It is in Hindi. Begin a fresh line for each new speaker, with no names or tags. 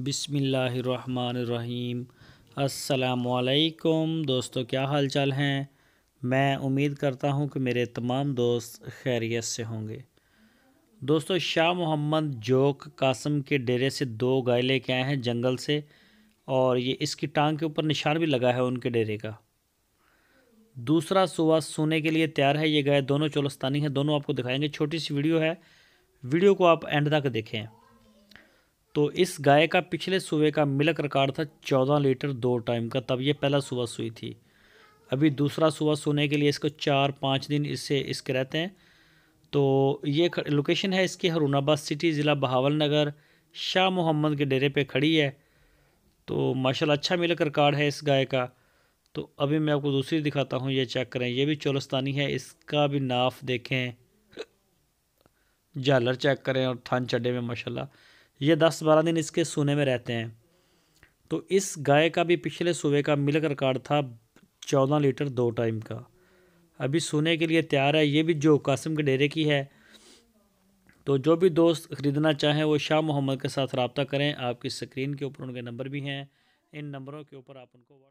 बिसमीम् असलकुम दोस्तों क्या हाल चाल हैं मैं उम्मीद करता हूं कि मेरे तमाम दोस्त खैरियत से होंगे दोस्तों शाह मोहम्मद जोक कासम के डेरे से दो गाय लेके आए हैं जंगल से और ये इसकी टांग के ऊपर निशान भी लगा है उनके डेरे का दूसरा सुबह सोने के लिए तैयार है ये गाय दोनों चोलस्तानी है दोनों आपको दिखाएंगे छोटी सी वीडियो है वीडियो को आप एंड तक देखें तो इस गाय का पिछले सुबह का मिलक रिकॉर्ड था चौदह लीटर दो टाइम का तब ये पहला सुबह सुई थी अभी दूसरा सुबह सोने के लिए इसको चार पाँच दिन इससे इसके रहते हैं तो ये लोकेशन है इसकी हरुणाबाद सिटी ज़िला बहावल नगर शाह मोहम्मद के डेरे पे खड़ी है तो माशाल्लाह अच्छा मिलक रिकॉर्ड है इस गाय का तो अभी मैं आपको दूसरी दिखाता हूँ ये चेक करें ये भी चोलस्तानी है इसका भी नाफ देखें जालर चेक करें और थान चड्डे में माशाल्लाह ये दस बारह दिन इसके सोने में रहते हैं तो इस गाय का भी पिछले सुबह का मिल्क रिकॉर्ड था चौदह लीटर दो टाइम का अभी सोने के लिए तैयार है ये भी जो कासिम के डेरे की है तो जो भी दोस्त ख़रीदना चाहें वो शाह मोहम्मद के साथ रबता करें आपकी स्क्रीन के ऊपर उनके नंबर भी हैं इन नंबरों के ऊपर आप उनको